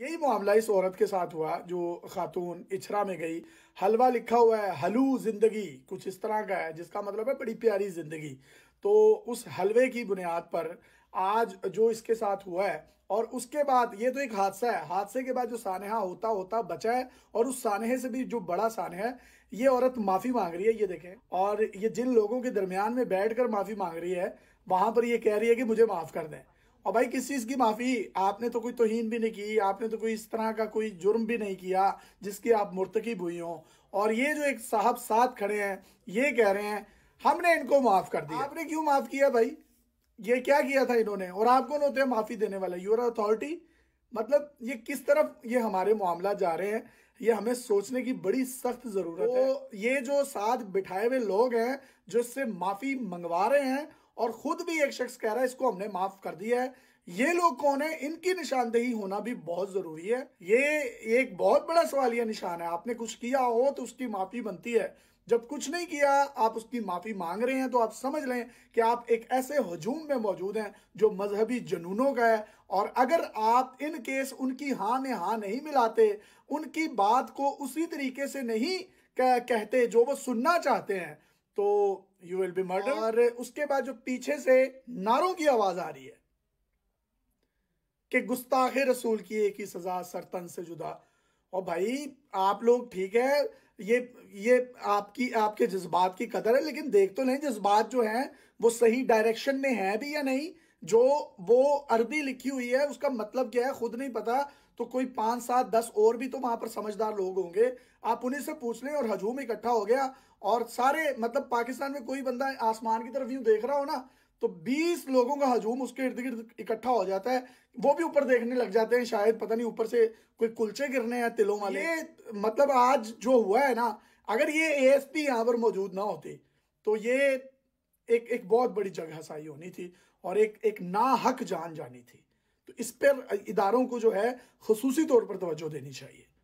यही मामला इस औरत के साथ हुआ जो खातून इछरा में गई हलवा लिखा हुआ है हलू जिंदगी कुछ इस तरह का है जिसका मतलब है बड़ी प्यारी जिंदगी तो उस हलवे की बुनियाद पर आज जो इसके साथ हुआ है और उसके बाद ये तो एक हादसा है हादसे के बाद जो सानहा होता होता बचा है और उस सानहे से भी जो बड़ा सानहा है ये औरत माफी मांग रही है ये देखें और ये जिन लोगों के दरमियान में बैठकर माफी मांग रही है वहां पर ये कह रही है कि मुझे माफ कर दें और भाई किस चीज़ की माफ़ी आपने तो कोई तोहन भी नहीं की आपने तो कोई इस तरह का कोई जुर्म भी नहीं किया जिसकी आप मुर्तकब हुई हों और ये जो एक साहब साथ खड़े हैं ये कह रहे हैं हमने इनको माफ़ कर दिया आपने क्यों माफ़ किया भाई ये क्या किया था इन्होंने और आप कौन होते हैं माफ़ी देने वाला यूर अथॉरिटी मतलब ये किस तरफ ये हमारे मामला जा रहे हैं ये हमें सोचने की बड़ी सख्त ज़रूरत तो है ये जो साथ बिठाए हुए लोग हैं जो इससे माफ़ी मंगवा रहे हैं और खुद भी एक शख्स कह रहा है इसको हमने माफ कर दिया है ये लोग कौन है इनकी निशानदेही होना भी बहुत जरूरी है ये एक बहुत बड़ा सवाल यह निशान है आपने कुछ किया हो तो उसकी माफी बनती है जब कुछ नहीं किया आप उसकी माफी मांग रहे हैं तो आप समझ लें कि आप एक ऐसे हजूम में मौजूद हैं जो मजहबी जनूनों का है और अगर आप इन केस उनकी हाँ में हाँ नहीं मिलाते उनकी बात को उसी तरीके से नहीं कहते जो वो सुनना चाहते हैं तो यू विल बी मर्डर और उसके बाद जो पीछे से नारों की आवाज आ रही है कि गुस्ताखे रसूल की एक ही सजा सरतन से जुदा और भाई आप लोग ठीक है ये ये आपकी आपके जज्बात की कदर है लेकिन देख तो लें जज्बात जो हैं वो सही डायरेक्शन में है भी या नहीं जो वो अरबी लिखी हुई है उसका मतलब क्या है खुद नहीं पता तो कोई पांच सात दस और भी तो वहां पर समझदार लोग होंगे आप उन्हीं से पूछ लें और हजूम इकट्ठा हो गया और सारे मतलब पाकिस्तान में कोई बंदा आसमान की तरफ यूं देख रहा हो ना तो 20 लोगों का हजूम उसके इर्द गिर्द इकट्ठा हो जाता है वो भी ऊपर देखने लग जाते हैं शायद पता नहीं ऊपर से कोई कुलचे गिरने हैं तिलों वाले ये मतलब आज जो हुआ है ना अगर ये ए एस पी यहां पर मौजूद ना होते तो ये एक एक बहुत बड़ी जगह साई होनी थी और एक एक ना हक जान जानी थी तो इस पर इदारों को जो है खसूसी तौर पर तोज्जो देनी चाहिए